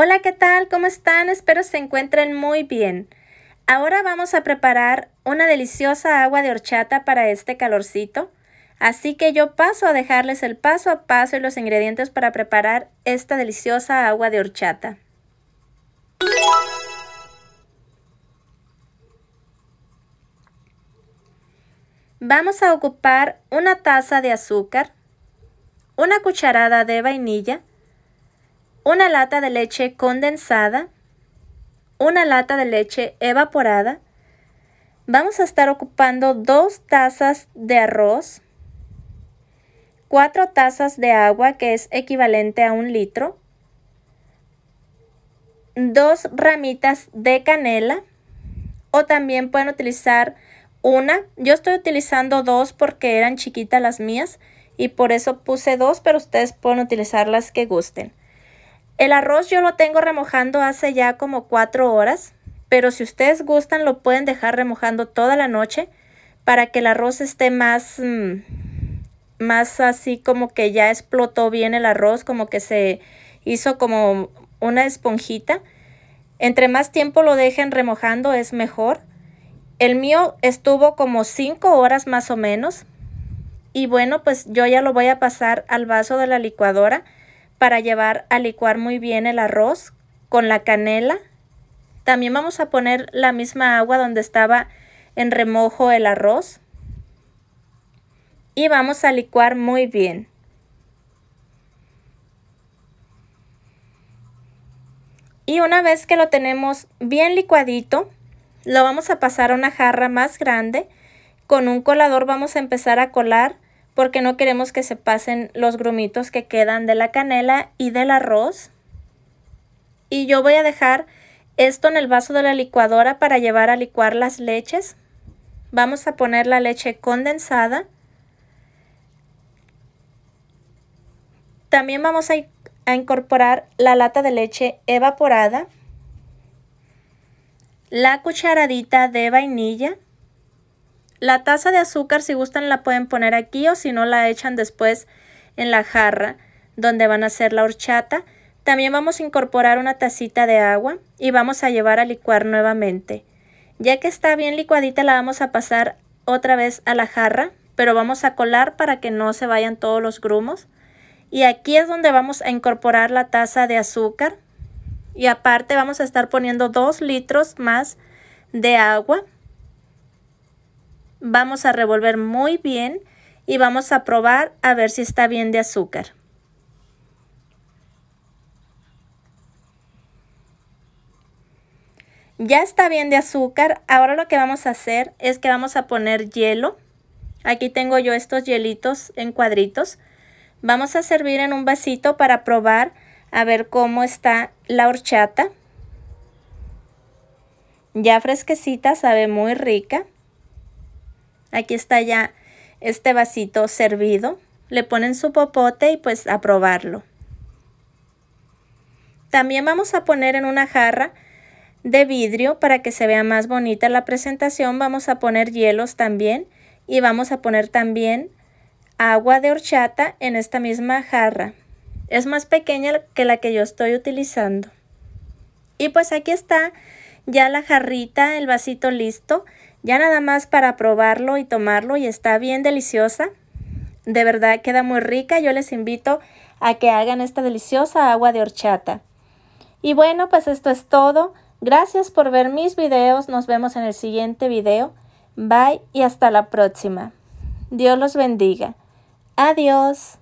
Hola, ¿qué tal? ¿Cómo están? Espero se encuentren muy bien. Ahora vamos a preparar una deliciosa agua de horchata para este calorcito. Así que yo paso a dejarles el paso a paso y los ingredientes para preparar esta deliciosa agua de horchata. Vamos a ocupar una taza de azúcar, una cucharada de vainilla, una lata de leche condensada, una lata de leche evaporada. Vamos a estar ocupando dos tazas de arroz, cuatro tazas de agua, que es equivalente a un litro, dos ramitas de canela, o también pueden utilizar una. Yo estoy utilizando dos porque eran chiquitas las mías y por eso puse dos, pero ustedes pueden utilizar las que gusten. El arroz yo lo tengo remojando hace ya como 4 horas, pero si ustedes gustan lo pueden dejar remojando toda la noche para que el arroz esté más, mm, más así como que ya explotó bien el arroz, como que se hizo como una esponjita. Entre más tiempo lo dejen remojando es mejor. El mío estuvo como 5 horas más o menos. Y bueno, pues yo ya lo voy a pasar al vaso de la licuadora para llevar a licuar muy bien el arroz con la canela. También vamos a poner la misma agua donde estaba en remojo el arroz. Y vamos a licuar muy bien. Y una vez que lo tenemos bien licuadito, lo vamos a pasar a una jarra más grande. Con un colador vamos a empezar a colar porque no queremos que se pasen los grumitos que quedan de la canela y del arroz. Y yo voy a dejar esto en el vaso de la licuadora para llevar a licuar las leches. Vamos a poner la leche condensada. También vamos a, incorporar la lata de leche evaporada, la cucharadita de vainilla, la taza de azúcar, si gustan, la pueden poner aquí o si no, la echan después en la jarra donde van a hacer la horchata. También vamos a incorporar una tacita de agua y vamos a llevar a licuar nuevamente. Ya que está bien licuadita la vamos a pasar otra vez a la jarra, pero vamos a colar para que no se vayan todos los grumos. Y aquí es donde vamos a incorporar la taza de azúcar. Y aparte vamos a estar poniendo 2 litros más de agua Vamos a revolver muy bien y vamos a probar a ver si está bien de azúcar. Ya está bien de azúcar. Ahora lo que vamos a hacer es que vamos a poner hielo. Aquí tengo yo estos hielitos en cuadritos. Vamos a servir en un vasito para probar a ver cómo está la horchata. Ya fresquecita, sabe muy rica. Aquí está ya este vasito servido. Le ponen su popote y pues a probarlo. También vamos a poner en una jarra de vidrio para que se vea más bonita la presentación. Vamos a poner hielos también y vamos a poner también agua de horchata en esta misma jarra. Es más pequeña que la que yo estoy utilizando. Y pues aquí está ya la jarrita, el vasito listo. Ya nada más para probarlo y tomarlo y está bien deliciosa. De verdad queda muy rica. Yo les invito a que hagan esta deliciosa agua de horchata. Y bueno, pues esto es todo. Gracias por ver mis videos. Nos vemos en el siguiente video. Bye y hasta la próxima. Dios los bendiga. Adiós.